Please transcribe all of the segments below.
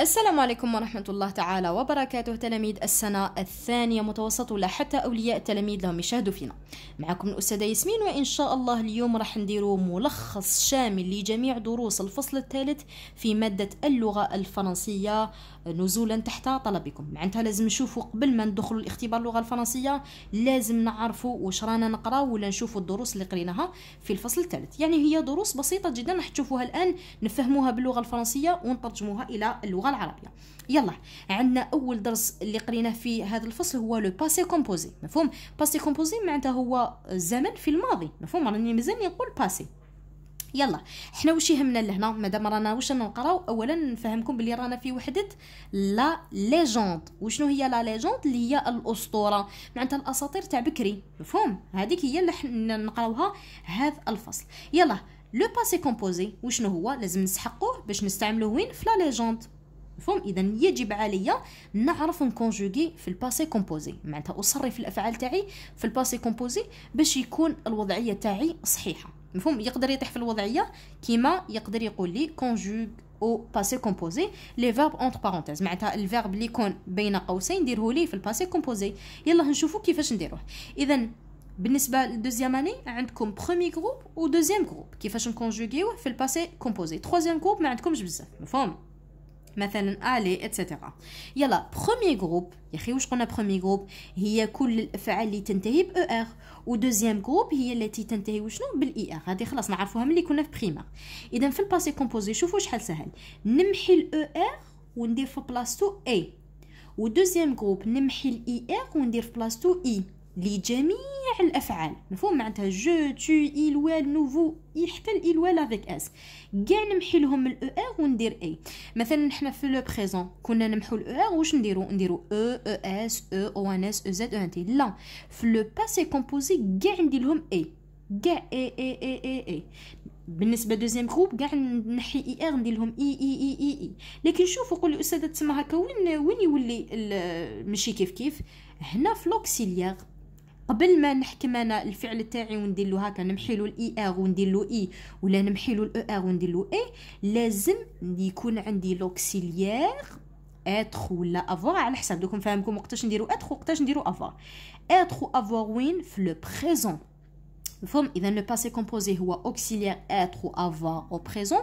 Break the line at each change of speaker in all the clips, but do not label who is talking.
السلام عليكم ورحمة الله تعالى وبركاته تلاميذ السنة الثانية متوسط ولا حتى أولياء التلاميذ لهم يشاهدوا فينا معكم الأستاذة ياسمين وإن شاء الله اليوم راح نديرو ملخص شامل لجميع دروس الفصل الثالث في مادة اللغة الفرنسية نزولا تحت طلبكم معناتها لازم نشوفوا قبل ما ندخلوا الاختبار اللغة الفرنسية لازم نعرفوا واش رانا نقراو ولا نشوفوا الدروس اللي قريناها في الفصل الثالث يعني هي دروس بسيطة جدا راح تشوفوها الآن نفهموها باللغة الفرنسية ونترجموها إلى اللغة اللغه العربيه يلا عندنا اول درس اللي قريناه في هذا الفصل هو لو باسي كومبوزي مفهوم باسي كومبوزي معناتها هو الزمن في الماضي مفهوم راني مازال نقول باسي يلا حنا واش يهمنا لهنا مادام رانا واش نقراو اولا نفهمكم بلي رانا في وحده لا ليجوند وشنو هي لا ليجوند اللي هي الاسطوره معناتها الاساطير تاع بكري مفهوم هذيك هي اللي حنا نقراوها هذا الفصل يلا لو باسي كومبوزي وشنو هو لازم نسحقوه باش نستعملوه وين في لا ليجوند مفهوم اذا يجب عليا نعرف نكونجوغي في الباسي كومبوزي معناتها اصرف الافعال تاعي في الباسي كومبوزي باش يكون الوضعيه تاعي صحيحه مفهوم يقدر يطيح في الوضعيه كيما يقدر يقول لي كونجوغ او باسي كومبوزي لي فيرب اونت بارونتيز معناتها الفيرب اللي يكون بين قوسين ديره لي في الباسي كومبوزي يلا نشوفوا كيفاش نديروه اذا بالنسبه للدوزيام اني عندكم برومي جروب ودوزيام جروب كيفاش نكونجوغيوه في الباسي كومبوزي ثروزيام جروب ما عندكمش بزاف مفهوم مثلا الي اتسيتيرا يلا بروميي جروب يا اخي واش قلنا بروميي جروب هي كل الافعال اللي تنتهي ب او e ار ودوزيام جروب هي التي تنتهي وشنو بالاي ار e هذه خلاص نعرفوها ملي كنا في بريمير اذا في الباسي كومبوزي شوفوا شحال سهل نمحي الاو ار e وندير في بلاصتو اي ودوزيام جروب نمحي الاي ار وندير في بلاصتو اي لجميع صالح الافعال مفهوم معناتها جو تو وال نوفو حتى وال افيك اس كاع نمحي لهم الاو ار e وندير اي مثلا نحنا في لو بريزون كنا نمحو الاو ار e واش نديرو نديرو او او اس او او ان اس او زد او ان تي لا في لو باسي كومبوزي كاع ندير لهم اي كاع اي اي اي اي اي بالنسبه دوزيام جروب كاع نحي اي e ار ندير لهم اي اي اي اي اي لكن شوفوا قولي استاذه تسمى هكا وين وين يولي ماشي كيف كيف هنا في لوكسيليير قبل ما نحكم انا الفعل تاعي وندير له هكا نمحي له الاي ار e وندير له اي e ولا نمحي له الاو ار e وندير له اي لازم يكون عندي لوكسيليير اتر ولا افوار على حساب دوك نفهمكم وقتاش نديرو اتر وقتاش نديرو افوار اتر افوار وين في لو بريزون مفهوم اذا لو باسي كومبوزي هو اوكسيليير اتر افوار او بريزون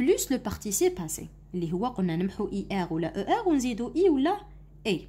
بلوس لو بارتيسيب باسي اللي هو قلنا نمحو اي ار ولا او ار ونزيدو اي ولا اي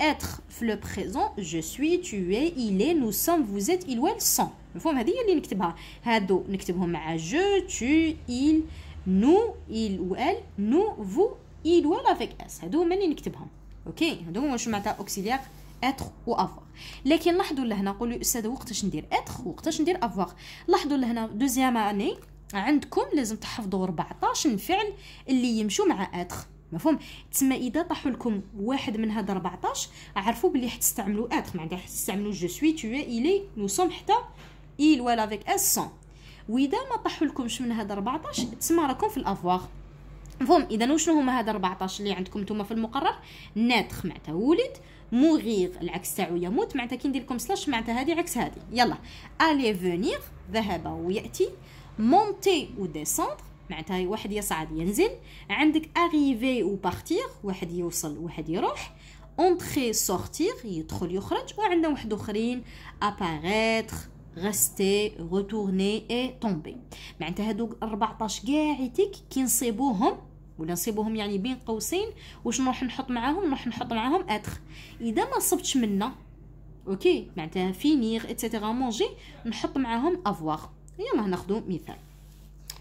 être في le présent je suis tu es il est nous sommes vous êtes ils ou elles sont مفهوم هذه هي اللي نكتبها هادو نكتبهم مع je tu il nous il ou elle nous vous il ou elle avec s هادو هما اللي نكتبهم اوكي هادو هما شو معناتها اوكسيليير être و avoir لكن لاحظوا لهنا قولوا استاذ وقتاش ندير اتر وقتاش ندير افوار لاحظوا لهنا دوزيام اني عندكم لازم تحفظوا 14 فعل اللي يمشوا مع اتر مفهوم تسمى اذا طاحوا لكم واحد من هاد 14 عرفوا بلي حتستعملوا اتر معناتها تستعملوا جو سوي تو الي نو سوم حتى ايل ولا افيك اس سون واذا ما طاحوا لكمش من هاد 14 تسمى راكم في الافواغ مفهوم اذا وشنو هما هاد 14 اللي عندكم نتوما في المقرر ناتخ معناتها ولد مغيغ العكس تاعو يموت معناتها كي ندير لكم سلاش معناتها هادي عكس هادي يلا الي فونيغ ذهب وياتي مونتي وديسوندر معناتها واحد يصعد ينزل عندك اريفي و بارتير واحد يوصل واحد يروح اونتري سورتير يدخل يخرج وعندنا واحد اخرين اباريتر غستي غوتورني اي طومبي معناتها هادوك 14 كاع يتيك كي نصيبوهم ولا نصيبوهم يعني بين قوسين واش نروح نحط معاهم نروح نحط معاهم اتر اذا ما صبتش منا اوكي معناتها فينيغ اتسيتيرا مونجي نحط معاهم افواغ يلا ناخذ مثال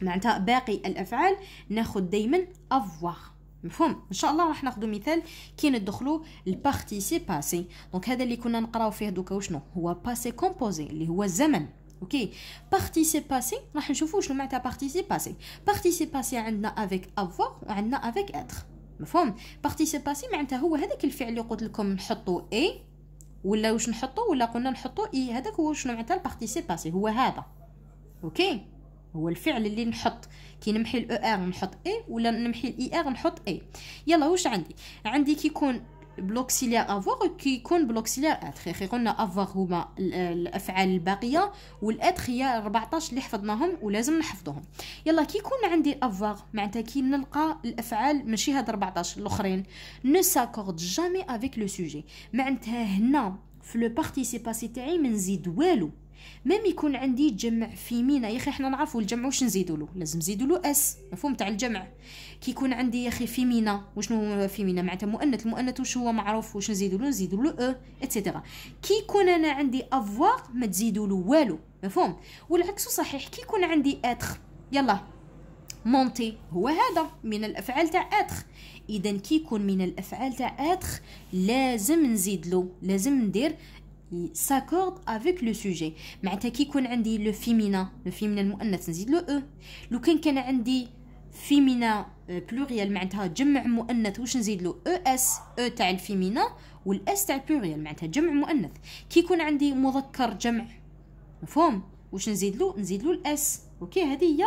معناتها باقي الافعال ناخد دائما افواغ مفهوم ان شاء الله راح ناخذ مثال كي ندخلوا البارتيسي باسي دونك هذا اللي كنا نقراو فيه دوكا وشنو هو باسي كومبوزي اللي هو الزمن اوكي بارتيسي باسي راح نشوفوا شنو معناتها بارتيسي باسي بارتيسي باسي عندنا افيك افوار وعندنا افيك اتر مفهوم بارتيسي باسي معناتها هو هذاك الفعل اللي قلت لكم نحطوا اي ولا واش نحطوا ولا قلنا نحطوا اي e، هذاك هو شنو معناتها البارتيسي باسي هو هذا اوكي هو الفعل اللي نحط كي نمحي الاو ار e نحط اي ولا نمحي الاي ار e نحط اي يلا واش عندي عندي كيكون بلوكسيلير افوار كيكون بلوكسيلير اتر خي قلنا افوار هما الافعال الباقيه والاتر هي 14 اللي حفظناهم ولازم نحفظوهم يلا كي يكون عندي افوار معناتها كي نلقى الافعال ماشي هاد 14 الاخرين نو ساكورد جامي افيك لو سوجي معناتها هنا في لو بارتيسيباسي تاعي ما نزيد والو ميم يكون عندي جمع في مينا يا اخي حنا نعرفوا الجمع واش نزيدوا له لازم نزيدوا له اس مفهوم تاع الجمع كي يكون عندي يا اخي في مينا وشنو في مينا معناتها مؤنث المؤنث واش هو معروف واش نزيدوا له نزيدوا له او اتسيتيرا كي يكون انا عندي افوار ما تزيدوا له والو مفهوم والعكس صحيح كي يكون عندي اتخ يلا مونتي هو هذا من الافعال تاع اتخ اذا كي يكون من الافعال تاع اتخ لازم نزيد له لازم ندير ساكورد افيك لو سوجي معناتها كي يكون عندي لو فيمينا لو فيمينا المؤنث نزيد لو او لو كان كان عندي فيمينا آه، بلوريال معناتها جمع مؤنث واش نزيد له او اس او تاع الفيمينا والاس تاع البلوريال معناتها جمع مؤنث كي يكون عندي مذكر جمع مفهوم واش نزيد له نزيد له الاس اوكي هذه هي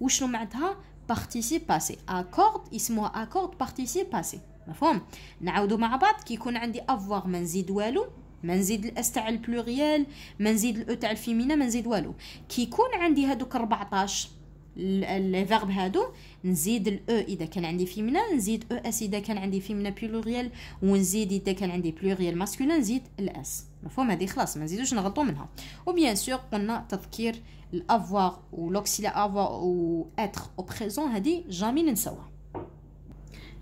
واش معناتها بارتيسيب باسي اكورد يسموها اكورد بارتيسيب باسي مفهوم نعاودو مع بعض كي يكون عندي افواغ ما نزيد والو ما نزيد الاس تاع البلوريال ما نزيد الاو تاع الفيمينا ما نزيد والو كي يكون عندي هادوك 14 لي فيرب هادو نزيد الاو e اذا كان عندي فيمينا نزيد او e اس اذا كان عندي فيمينا بلوريال ونزيد اذا كان عندي بلوريال ماسكولين نزيد الاس مفهوم هذه خلاص ما نزيدوش نغلطوا منها وبيان سور قلنا تذكير الافوار ولوكسيلا افوار و اتر او بريزون هذه جامي ننساوها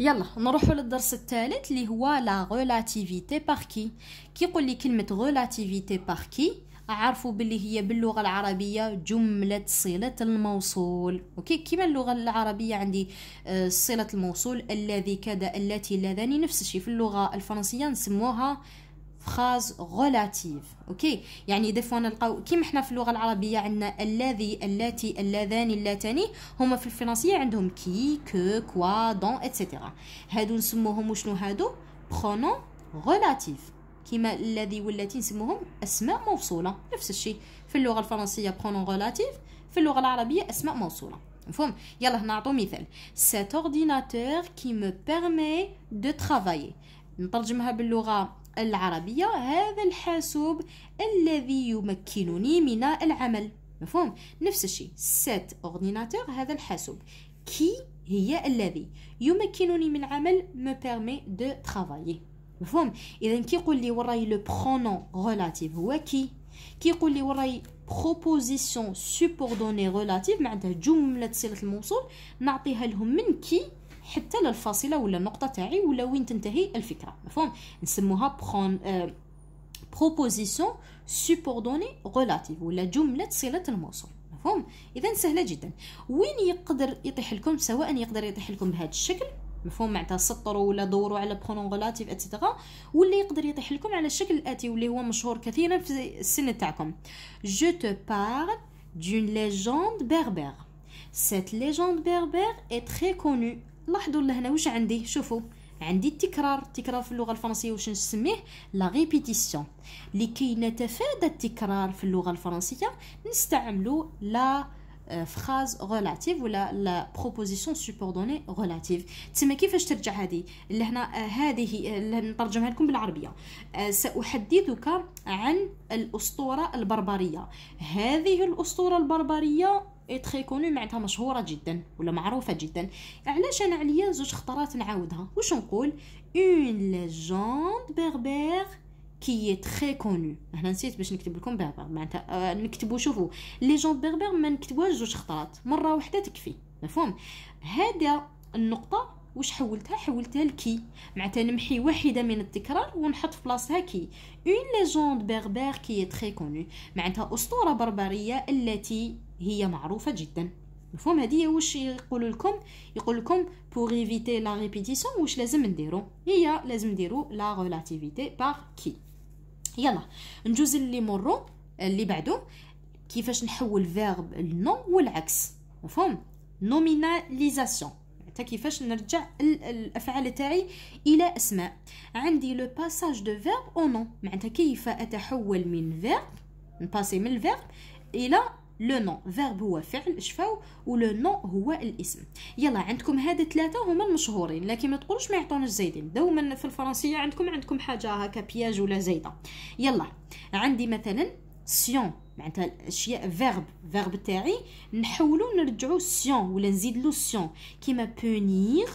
يلا نروحوا للدرس الثالث اللي هو لا غولاتيفيتي باركي كيقول لي كلمه غولاتيفيتي باركي عرفوا باللي هي باللغه العربيه جمله صله الموصول اوكي كما اللغه العربيه عندي آه، صله الموصول الذي كذا التي لذاني نفس الشيء في اللغه الفرنسيه نسموها فراز غولاتيف اوكي يعني دي فوا نلقاو كيما حنا في اللغه العربيه عندنا الذي اللاتي اللذان اللاتان هما في الفرنسيه عندهم كي كو كوا دون اتسيتيرا هادو نسموهم وشنو هادو برونون غولاتيف كيما الذي والتي نسموهم اسماء موصوله نفس الشيء في اللغه الفرنسيه برونون غولاتيف في اللغه العربيه اسماء موصوله مفهوم يلا نعطو مثال سيت اورديناتور كي مو بيرمي دو travailler نترجمها باللغه العربية هذا الحاسوب الذي يمكنني من العمل مفهوم نفس الشيء سات اورديناتور هذا الحاسوب كي هي الذي يمكنني من عمل me permet de travailler مفهوم اذا كي يقول لي وراي لو برونون ريلاتيف هو كي كي يقول لي وراي بروبوزيسيون سوبوردوني ريلاتيف معناتها جمله صله الموصول نعطيها لهم من كي حتى للفاصله ولا النقطه تاعي ولا وين تنتهي الفكره مفهوم نسموها بخون آه بروبوزيسيون سوبوردوني غولاتيف ولا جمله صله الموصول مفهوم اذا سهله جدا وين يقدر يطيح لكم سواء يقدر يطيح لكم بهذا الشكل مفهوم معناتها سطروا ولا دوروا على بخون غولاتيف اتسيتيرا ولا يقدر يطيح لكم على الشكل الاتي واللي هو مشهور كثيرا في السن تاعكم جو تو بار d'une légende berbère. Cette légende berbère est très connue لاحظوا لهنا واش عندي شوفوا عندي التكرار التكرار في اللغه الفرنسيه واش نسميه لا ريبيتيسيون لكي نتفادى التكرار في اللغه الفرنسيه نستعملوا لا فراز آه، ريلاتيف ولا لا بروبوزيسيون سوبوردوني ريلاتيف تسمى كيفاش ترجع هذه لهنا آه، هذه آه، نترجمها لكم بالعربيه ساحدثك عن الاسطوره البربريه هذه الاسطوره البربريه اي تري كونو معناتها مشهوره جدا ولا معروفه جدا علاش انا عليا زوج خطرات نعاودها واش نقول اون ليجوند بربير كي تري كونو هنا نسيت باش نكتب لكم بربر معناتها آه، نكتبو نكتبوا شوفوا ليجوند بربير ما نكتبوهاش زوج خطرات مره واحده تكفي مفهوم هذا النقطه واش حولتها حولتها لكي معناتها نمحي واحده من التكرار ونحط في بلاصتها كي اون ليجوند بربر كي تري كونو معناتها اسطوره بربريه التي هي معروفه جدا مفهوم هذه واش يقول لكم يقول لكم بور ايفيتي لا ريبيتيسيون واش لازم نديرو هي لازم نديرو لا ريلاتيفيتي بار كي يلا نجوز اللي مرو اللي بعده كيفاش نحول فيرب لنو والعكس مفهوم نوميناليزاسيون حتى كيفاش نرجع الافعال تاعي الى اسماء عندي لو باساج دو فيرب او نون معناتها كيف اتحول من فيرب نباسي من الفيرب الى لو نون فيرب هو فعل شفاو ولو نون هو الاسم يلا عندكم هاد ثلاثه هما المشهورين لكن ما تقولوش ما يعطوناش زايدين دوما في الفرنسيه عندكم عندكم حاجه هكا بياج ولا زايده يلا عندي مثلا سيون معناتها الاشياء فيرب فيرب تاعي نحولو نرجعو سيون ولا نزيدلو سيون كيما بونيغ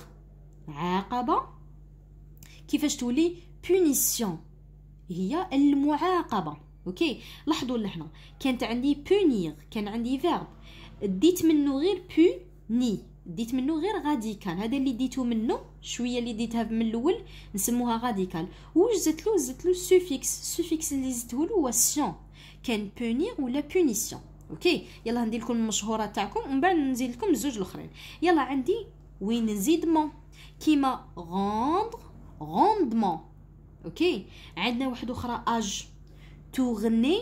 عاقبه كيفاش تولي بونيسيون هي المعاقبه اوكي لاحظوا لهنا كانت عندي بونيغ كان عندي فيرب ديت منه غير بو ني ديت منه غير غادي كان هذا اللي ديتو منه شويه اللي ديتها من الاول نسموها راديكال واش زدت له زدت له سوفيكس السوفيكس اللي زدته له هو سيون كان بونير ولا بونيسيون اوكي يلا ندير لكم المشهوره تاعكم ومن بعد نزيد لكم الزوج الاخرين يلا عندي وين نزيد مون كيما غوندغ غوندمون اوكي عندنا واحد اخرى اج توغني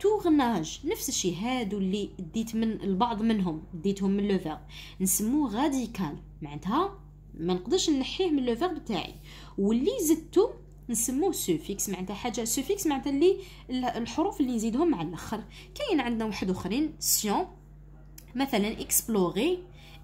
تورناج نفس الشيء هادو اللي ديت من البعض منهم ديتهم من لو نسموه غاديكال معناتها ما نقدرش نحيه من لو فيرب تاعي واللي زدتو نسموه سوفيكس معناتها حاجه سوفيكس معناتها اللي الحروف اللي نزيدهم مع الاخر كاين عندنا واحد اخرين سيون مثلا اكسبلوري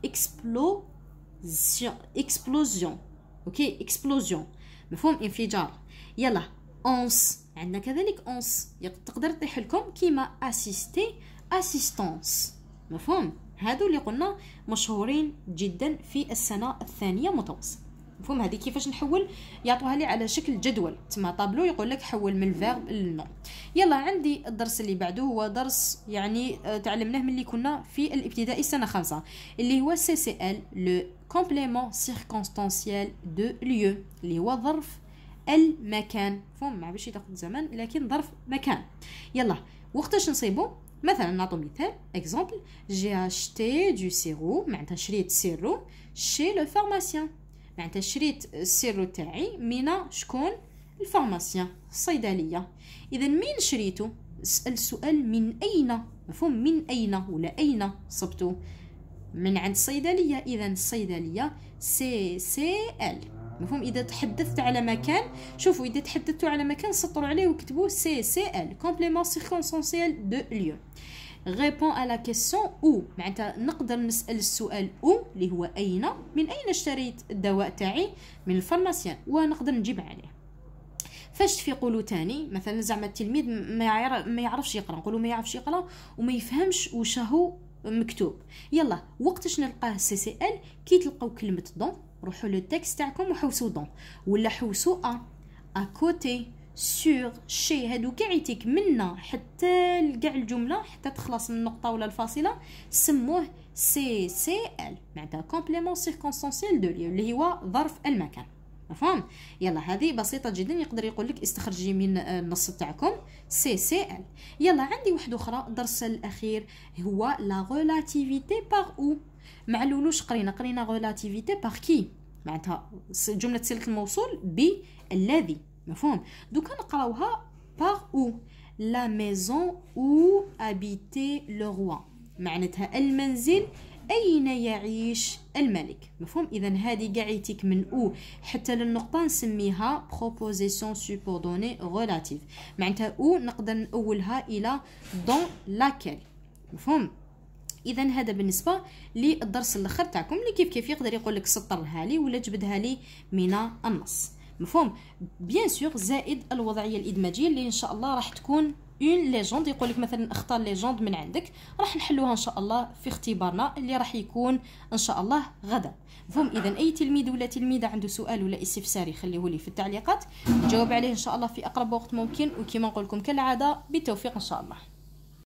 اكسبلوزيون اكسبلوزيون اوكي اكسبلوزيون مفهوم انفجار يلا اونس عندنا كذلك اونس تقدر تطيح لكم كيما اسيستي اسيستونس مفهوم هادو اللي قلنا مشهورين جدا في السنه الثانيه متوسط مفهوم هذه كيفاش نحول يعطوها لي على شكل جدول تما طابلو يقول لك حول من الفيرب للنون يلا عندي الدرس اللي بعده هو درس يعني آه، تعلمناه ملي كنا في الابتدائي سنه خمسة اللي هو سي سي ال لو كومبليمون سيركونستانسييل دو ليو اللي هو ظرف المكان فهم ما باش ياخذ زمان لكن ظرف مكان يلا وقتاش نصيبو مثلا نعطو مثال اكزومبل جي اشتي دو سيرو معناتها شريت سيرو شي لو فارماسيان معناتها شريت السيرو تاعي من شكون الفارماسيان الصيدليه اذا مين شريتو اسال سؤال من اين مفهوم من اين ولا اين صبتو من عند الصيدليه اذا الصيدليه سي سي ال مفهوم اذا تحدثت على مكان شوفوا اذا تحدثتوا على مكان سطروا عليه وكتبوا سي سي ال كومبليمون سيركونسونسيال دو ليو غيبون على كيسيون او معناتها نقدر نسال السؤال او اللي هو اين من اين اشتريت الدواء تاعي من الفارماسيان ونقدر نجيب عليه فاش تفيقوا تاني مثلا زعما التلميذ ما يعرفش يقرا نقولوا ما يعرفش يقرا وما يفهمش واش هو مكتوب يلا وقتاش نلقاه سي سي ال كي تلقاو كلمه دون روحوا لو تيكست تاعكم وحوسوا دون ولا حوسوا ا كوتي سور شي هادو كاع يتيك منا حتى لكاع الجمله حتى تخلص من النقطه ولا الفاصله سموه سي سي ال معناتها كومبليمون سيركونستانسيال دو ليو اللي هو ظرف المكان مفهوم يلا هذه بسيطه جدا يقدر يقول لك استخرجي من آه، النص تاعكم سي سي ال يلا عندي واحده اخرى الدرس الاخير هو لا ريلاتيفيتي باغ او مع لولوش قرينا قرينا غولاتيفيتي باغ كي معناتها جمله سلك الموصول بالذي مفهوم دوكا نقراوها باغ او لا ميزون او ابيتي لو روا معناتها المنزل أين يعيش الملك مفهوم إذا هذه قاعيتك من أو حتى للنقطة نسميها بروبوزيسيون سوبوردوني غولاتيف معناتها أو نقدر نأولها إلى دون لاكيل مفهوم اذا هذا بالنسبه للدرس الاخر تاعكم اللي كيف كيف يقدر يقول لك سطرها لي ولا جبدها لي من النص مفهوم بيان سور زائد الوضعيه الادماجيه اللي ان شاء الله راح تكون اون ليجوند يقول لك مثلا اختار ليجوند من عندك راح نحلوها ان شاء الله في اختبارنا اللي راح يكون ان شاء الله غدا فهم اذا اي تلميذ ولا تلميذه عنده سؤال ولا استفسار يخليه لي في التعليقات نجاوب عليه ان شاء الله في اقرب وقت ممكن وكما نقول لكم كالعاده بالتوفيق ان شاء الله